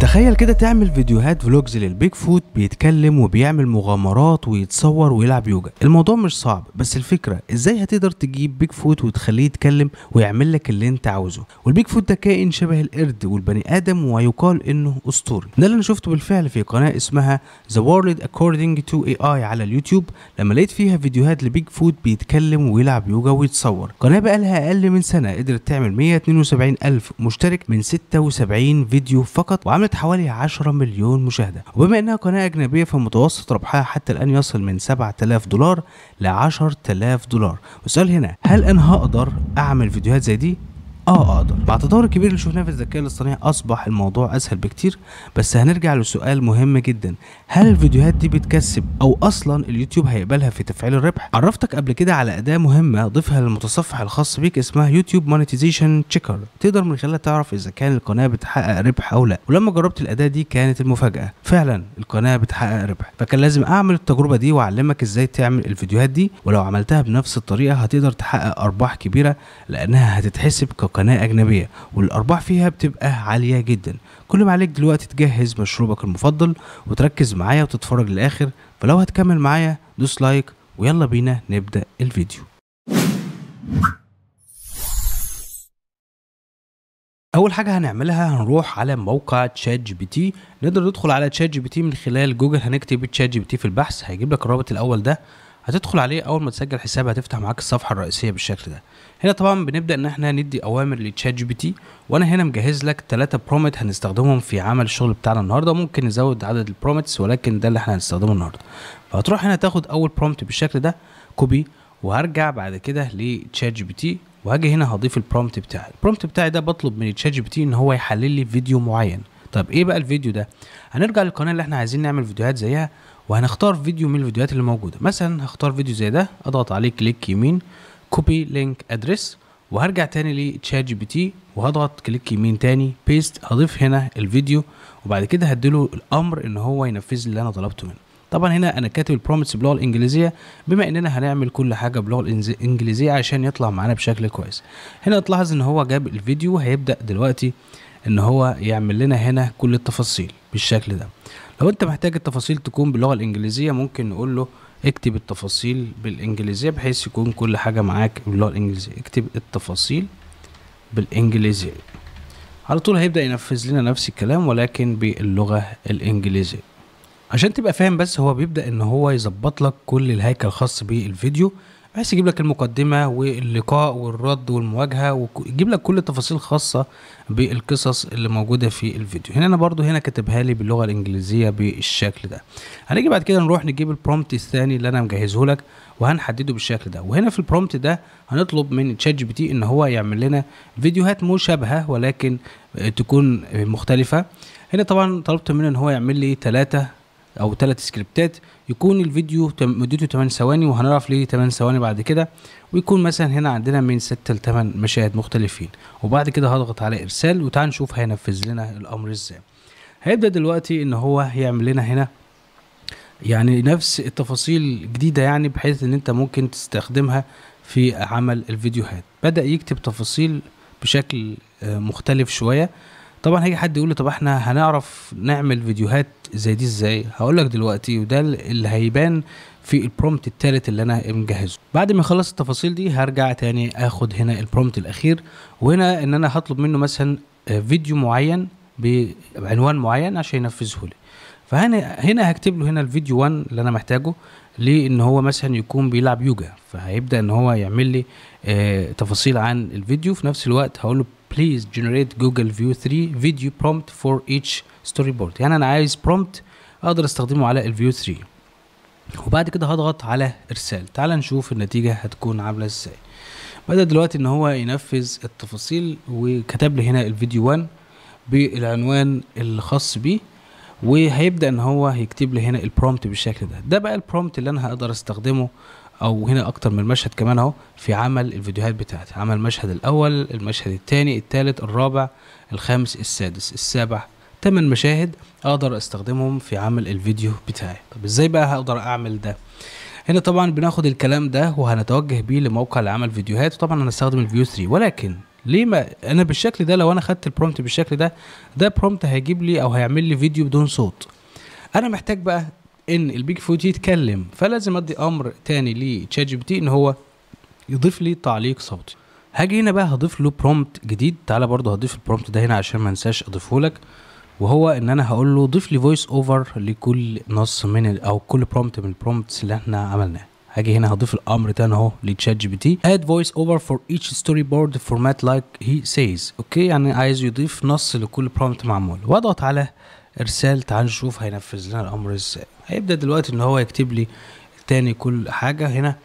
تخيل كده تعمل فيديوهات فلوجز للبيج فوت بيتكلم وبيعمل مغامرات ويتصور ويلعب يوجا الموضوع مش صعب بس الفكره ازاي هتقدر تجيب بيج فوت وتخليه يتكلم ويعمل لك اللي انت عاوزه والبيج فوت ده كائن شبه القرد والبني ادم ويقال انه اسطوري ده اللي انا شفته بالفعل في قناه اسمها ذا وورلد اكوردنج تو اي اي على اليوتيوب لما لقيت فيها فيديوهات لبيج فوت بيتكلم ويلعب يوجا ويتصور قناه بقى لها اقل من سنه قدرت تعمل 172000 مشترك من 76 فيديو فقط وعملت حققت حوالي 10 مليون مشاهدة وبما انها قناة اجنبية فمتوسط ربحها حتى الان يصل من 7000 دولار ل 10000 دولار والسؤال هنا هل انا هقدر اعمل فيديوهات زي دي اه اقدر اه آه. بعد التطور الكبير اللي شفناه في الذكاء الاصطناعي اصبح الموضوع اسهل بكتير بس هنرجع لسؤال مهم جدا هل الفيديوهات دي بتكسب او اصلا اليوتيوب هيقبلها في تفعيل الربح عرفتك قبل كده على اداه مهمه ضيفها للمتصفح الخاص بيك اسمها يوتيوب مونيتيزيشن تشيكر تقدر من خلالها تعرف اذا كان القناه بتحقق ربح او لا ولما جربت الاداه دي كانت المفاجاه فعلا القناه بتحقق ربح فكان لازم اعمل التجربه دي واعلمك ازاي تعمل الفيديوهات دي ولو عملتها بنفس الطريقه هتقدر تحقق ارباح كبيره لانها هتتحسب كقناه قناة أجنبية والأرباح فيها بتبقى عالية جدا كل ما عليك دلوقتي تجهز مشروبك المفضل وتركز معايا وتتفرج للآخر فلو هتكمل معايا دوس لايك ويلا بينا نبدأ الفيديو اول حاجه هنعملها هنروح على موقع تشات جي بي تي نقدر ندخل على تشات جي بي تي من خلال جوجل هنكتب تشات جي بي تي في البحث هيجيب لك الرابط الاول ده هتدخل عليه اول ما تسجل حساب هتفتح معاك الصفحه الرئيسيه بالشكل ده هنا طبعا بنبدا ان احنا ندي اوامر لتشات جي بي تي وانا هنا مجهز لك ثلاثه برومت هنستخدمهم في عمل الشغل بتاعنا النهارده ممكن نزود عدد البرومتس ولكن ده اللي احنا هنستخدمه النهارده فهتروح هنا تاخد اول برومت بالشكل ده كوبي وهرجع بعد كده لتشات جي بي تي وهاجي هنا هضيف البرومت بتاعي البرومت بتاعي ده بطلب من تشات جي بي تي ان هو يحلل لي فيديو معين طب ايه بقى الفيديو ده هنرجع للقناه اللي احنا عايزين نعمل فيديوهات زيها وهنختار فيديو من الفيديوهات اللي موجوده مثلا هختار فيديو زي ده اضغط عليه كليك يمين كوبي لينك ادريس وهرجع تاني لتشات جي بي تي وهضغط كليك يمين تاني بيست هضيف هنا الفيديو وبعد كده هديله الامر ان هو ينفذ اللي انا طلبته منه طبعا هنا انا كاتب البرومتس باللغه الانجليزيه بما اننا هنعمل كل حاجه باللغه الانجليزيه عشان يطلع معانا بشكل كويس هنا تلاحظ ان هو جاب الفيديو هيبدا دلوقتي ان هو يعمل لنا هنا كل التفاصيل بالشكل ده لو انت محتاج التفاصيل تكون باللغه الانجليزيه ممكن نقول له اكتب التفاصيل بالانجليزيه بحيث يكون كل حاجه معاك باللغه الانجليزيه اكتب التفاصيل بالانجليزيه على طول هيبدا ينفذ لنا نفس الكلام ولكن باللغه الانجليزيه عشان تبقى فاهم بس هو بيبدا ان هو يظبط لك كل الهيكل الخاص بالفيديو بحيث يجيب لك المقدمه واللقاء والرد والمواجهه ويجيب لك كل التفاصيل خاصه بالقصص اللي موجوده في الفيديو هنا انا برضو هنا كاتبها لي باللغه الانجليزيه بالشكل ده هنيجي بعد كده نروح نجيب البرومبت الثاني اللي انا مجهزه لك وهنحدده بالشكل ده وهنا في البرومبت ده هنطلب من تشات جي بي تي ان هو يعمل لنا فيديوهات مشابهه ولكن تكون مختلفه هنا طبعا طلبت منه ان هو يعمل لي ثلاثه او ثلاث سكريبتات يكون الفيديو مدته 8 ثواني وهنعرف ليه 8 ثواني بعد كده ويكون مثلا هنا عندنا من 6 ل 8 مشاهد مختلفين وبعد كده هضغط على ارسال وتعال نشوف هينفذ لنا الامر ازاي هيبدا دلوقتي ان هو يعمل لنا هنا يعني نفس التفاصيل الجديده يعني بحيث ان انت ممكن تستخدمها في عمل الفيديوهات بدا يكتب تفاصيل بشكل آه، مختلف شويه طبعا هيجي حد يقول لي طب احنا هنعرف نعمل فيديوهات زي دي ازاي هقول لك دلوقتي وده اللي هيبان في البرومت الثالث اللي انا مجهزه بعد ما اخلص التفاصيل دي هرجع تاني اخد هنا البرومت الاخير وهنا ان انا هطلب منه مثلا آه، فيديو معين بعنوان معين عشان ينفذه لي فهنا هنا هكتب له هنا الفيديو 1 اللي انا محتاجه لان هو مثلا يكون بيلعب يوجا فهيبدا ان هو يعمل لي آه تفاصيل عن الفيديو في نفس الوقت هقول له بليز جنريت جوجل فيو 3 فيديو برومبت فور ايتش ستوري بورد يعني انا عايز برومبت اقدر استخدمه على الفيو 3 وبعد كده هضغط على ارسال تعال نشوف النتيجه هتكون عامله ازاي بدا دلوقتي ان هو ينفذ التفاصيل وكتب لي هنا الفيديو 1 بالعنوان الخاص بيه وهيبدا ان هو هيكتب لي هنا البرومت بالشكل ده ده بقى البرومت اللي انا هقدر استخدمه او هنا اكتر من مشهد كمان اهو في عمل الفيديوهات بتاعتي عمل المشهد الاول المشهد الثاني الثالث الرابع الخامس السادس السابع ثمان مشاهد اقدر استخدمهم في عمل الفيديو بتاعي طب ازاي بقى هقدر اعمل ده هنا طبعا بناخد الكلام ده وهنتوجه بيه لموقع لعمل فيديوهات وطبعا هنستخدم الفيو 3 ولكن ليه ما انا بالشكل ده لو انا خدت البرومت بالشكل ده ده برومت هيجيب لي او هيعمل لي فيديو بدون صوت انا محتاج بقى ان البيج فوت يتكلم فلازم ادي امر تاني لتشات جي بي تي ان هو يضيف لي تعليق صوتي هاجي هنا بقى هضيف له برومت جديد تعالى برضه هضيف البرومت ده هنا عشان ما انساش اضيفه لك وهو ان انا هقول له ضيف لي فويس اوفر لكل نص من او كل برومت من البرومتس اللي احنا عملناها هاجي هنا هضيف الامر تاني اهو لتشات جي بي تي اد فويس اوفر فور ايتش ستوري بورد فورمات لايك هي سيز اوكي يعني عايز يضيف نص لكل برومبت معمول واضغط على ارسال تعال نشوف هينفذ لنا الامر ازاي هيبدا دلوقتي ان هو يكتب لي تاني كل حاجه هنا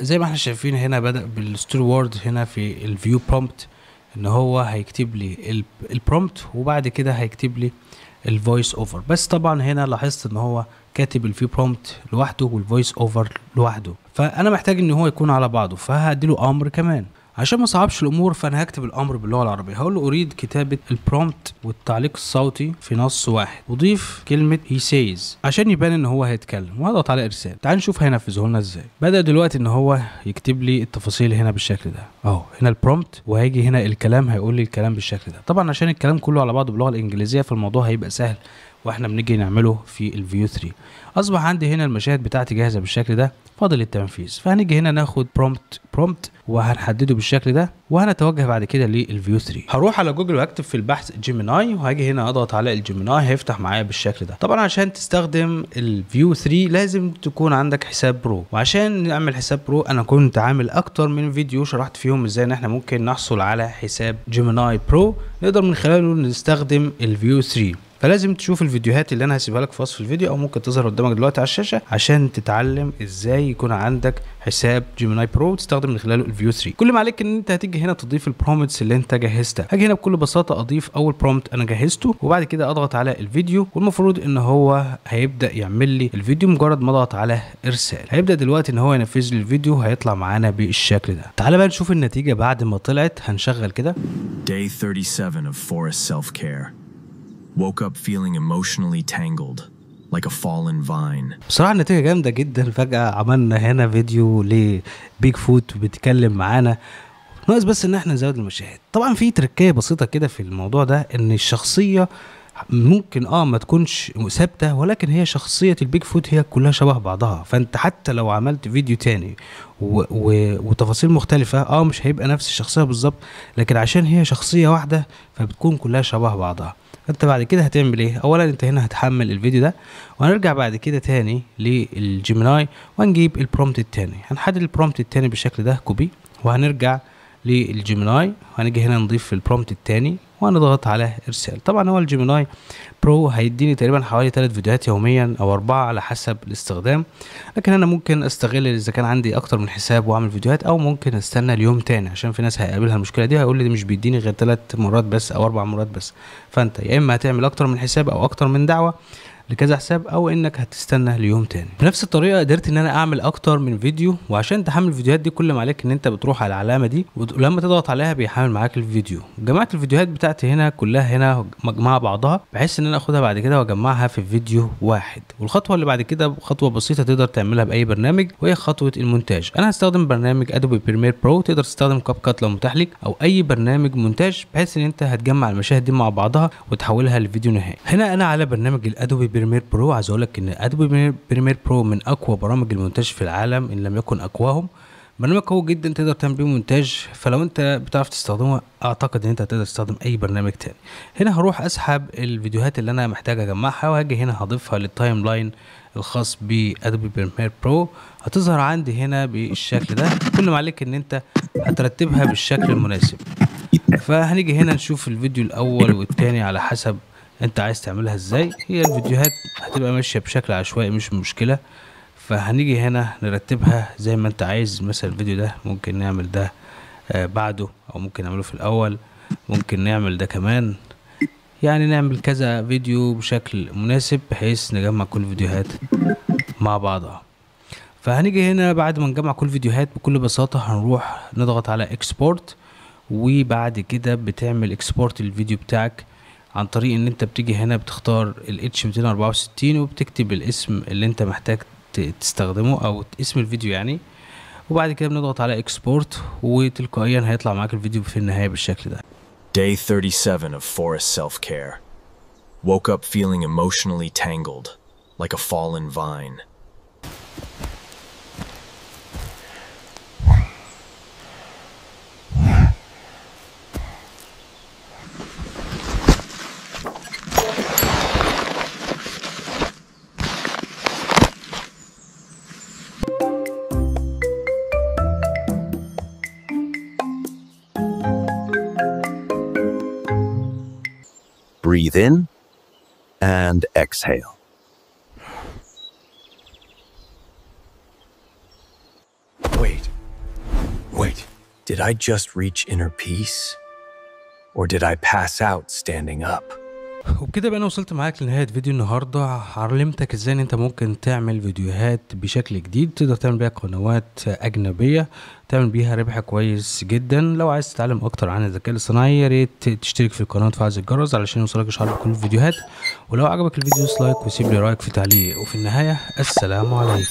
زي ما احنا شايفين هنا بدا بالستوري وورد هنا في الفيو برومبت ان هو هيكتب لي البرومبت وبعد كده هيكتب لي الفويس اوفر بس طبعا هنا لاحظت ان هو كاتب الفيو برومت لوحده والفويس اوفر لوحده فانا محتاج ان هو يكون على بعضه فهدي له امر كمان عشان ما صعبش الامور فانا هكتب الامر باللغه العربيه هقول له اريد كتابه البرومت والتعليق الصوتي في نص واحد وضيف كلمه هي سيز عشان يبان ان هو هيتكلم واضغط على ارسال تعال نشوف هينفذه لنا ازاي بدا دلوقتي ان هو يكتب لي التفاصيل هنا بالشكل ده اهو هنا البرومت وهيجي هنا الكلام هيقول لي الكلام بالشكل ده طبعا عشان الكلام كله على بعضه باللغه الانجليزيه فالموضوع هيبقى سهل واحنا بنيجي نعمله في الفيو 3 اصبح عندي هنا المشاهد بتاعتي جاهزه بالشكل ده فاضل التنفيذ فهنيجي هنا ناخد برومبت برومبت وهنحدده بالشكل ده وهنتوجه بعد كده للفيو 3 هروح على جوجل واكتب في البحث جيميناي وهاجي هنا اضغط على الجيميناي هيفتح معايا بالشكل ده طبعا عشان تستخدم الفيو 3 لازم تكون عندك حساب برو وعشان نعمل حساب برو انا كنت عامل اكتر من فيديو شرحت فيهم ازاي ان احنا ممكن نحصل على حساب جيميناي برو نقدر من خلاله نستخدم الفيو 3 فلازم تشوف الفيديوهات اللي انا هسيبها لك في وصف الفيديو او ممكن تظهر قدامك دلوقتي على الشاشه عشان تتعلم ازاي يكون عندك حساب جيميناي برو تستخدم من خلاله الفيو 3 كل ما عليك ان انت هتيجي هنا تضيف البرومتس اللي انت جهزتها هاجي هنا بكل بساطه اضيف اول برومت انا جهزته وبعد كده اضغط على الفيديو والمفروض ان هو هيبدا يعمل لي الفيديو مجرد ما اضغط على ارسال هيبدا دلوقتي ان هو ينفذ لي الفيديو هيطلع معانا بالشكل ده تعال بقى نشوف النتيجه بعد ما طلعت هنشغل كده Day 37 of Forest Self Care woke up feeling emotionally tangled like a fallen vine. بصراحة النتيجة جامدة جدا فجأة عملنا هنا فيديو لبيج فوت بيتكلم معانا ناقص بس ان احنا نزود المشاهد طبعا في تركية بسيطة كده في الموضوع ده ان الشخصية ممكن اه ما تكونش ثابته ولكن هي شخصيه البيج فوت هي كلها شبه بعضها فانت حتى لو عملت فيديو تاني و و وتفاصيل مختلفه اه مش هيبقى نفس الشخصيه بالظبط لكن عشان هي شخصيه واحده فبتكون كلها شبه بعضها انت بعد كده هتعمل ايه اولا انت هنا هتحمل الفيديو ده وهنرجع بعد كده تاني للجيميناي وهنجيب البرومت التاني هنحدد البرومت التاني بالشكل ده كوبي وهنرجع للجيميناي وهنيجي هنا نضيف البرومت التاني ونضغط على ارسال طبعا هو الجيميناي برو هيديني تقريبا حوالي 3 فيديوهات يوميا او 4 على حسب الاستخدام لكن انا ممكن استغل اذا كان عندي اكتر من حساب واعمل فيديوهات او ممكن استنى اليوم تاني عشان في ناس هيقابلها المشكله دي هيقول لي مش بيديني غير 3 مرات بس او 4 مرات بس فانت يا اما هتعمل اكتر من حساب او اكتر من دعوه لكذا حساب او انك هتستنى ليوم تاني بنفس الطريقه قدرت ان انا اعمل اكتر من فيديو وعشان تحمل الفيديوهات دي كل ما عليك ان انت بتروح على العلامه دي ولما تضغط عليها بيحمل معاك الفيديو جمعت الفيديوهات بتاعتي هنا كلها هنا مجموعه بعضها بحيث ان انا اخدها بعد كده واجمعها في فيديو واحد والخطوه اللي بعد كده خطوه بسيطه تقدر تعملها باي برنامج وهي خطوه المونتاج انا هستخدم برنامج ادوبي بريمير برو تقدر تستخدم كاب كات لو متاح لك او اي برنامج مونتاج بحيث ان انت هتجمع المشاهد دي مع بعضها وتحولها لفيديو نهائي هنا انا على برنامج الادوبي بريمير برو عايز اقول لك ان ادوبي بريمير برو من اقوى برامج المونتاج في العالم ان لم يكن اقواهم برنامج قوي جدا تقدر تعمل بيه مونتاج فلو انت بتعرف تستخدمه اعتقد ان انت هتقدر تستخدم اي برنامج تاني هنا هروح اسحب الفيديوهات اللي انا محتاج اجمعها وهاجي هنا هضيفها للتايم لاين الخاص بادوبي بريمير برو هتظهر عندي هنا بالشكل ده كل ما عليك ان انت هترتبها بالشكل المناسب فهنيجي هنا نشوف الفيديو الاول والثاني على حسب انت عايز تعملها ازاي هي الفيديوهات هتبقى ماشيه بشكل عشوائي مش مشكله فهنيجي هنا نرتبها زي ما انت عايز مثلا الفيديو ده ممكن نعمل ده آه، بعده او ممكن نعمله في الاول ممكن نعمل ده كمان يعني نعمل كذا فيديو بشكل مناسب بحيث نجمع كل الفيديوهات مع بعضها فهنيجي هنا بعد ما نجمع كل الفيديوهات بكل بساطة هنروح نضغط على اكسبورت وبعد كده بتعمل اكسبورت الفيديو بتاعك عن طريق ان انت بتيجي هنا بتختار ال H264 وبتكتب الاسم اللي انت محتاج تستخدمه او اسم الفيديو يعني وبعد كده بنضغط على اكسبورت وتلقائيا هيطلع معاك الفيديو في النهايه بالشكل ده Day 37 of forest self-care. Woke up feeling emotionally tangled, like a fallen vine. Breathe in and exhale. Wait, wait, did I just reach inner peace? Or did I pass out standing up? وبكده بقى انا وصلت معاك لنهايه فيديو النهارده علمتك ازاي ان انت ممكن تعمل فيديوهات بشكل جديد تقدر تعمل بيها قنوات اجنبيه تعمل بيها ربح كويس جدا لو عايز تتعلم اكتر عن الذكاء الصناعي يا ريت تشترك في القناه وتفعل الجرس علشان يوصلك اشعار بكل الفيديوهات ولو عجبك الفيديو لايك وسيب لي رايك في تعليق وفي النهايه السلام عليكم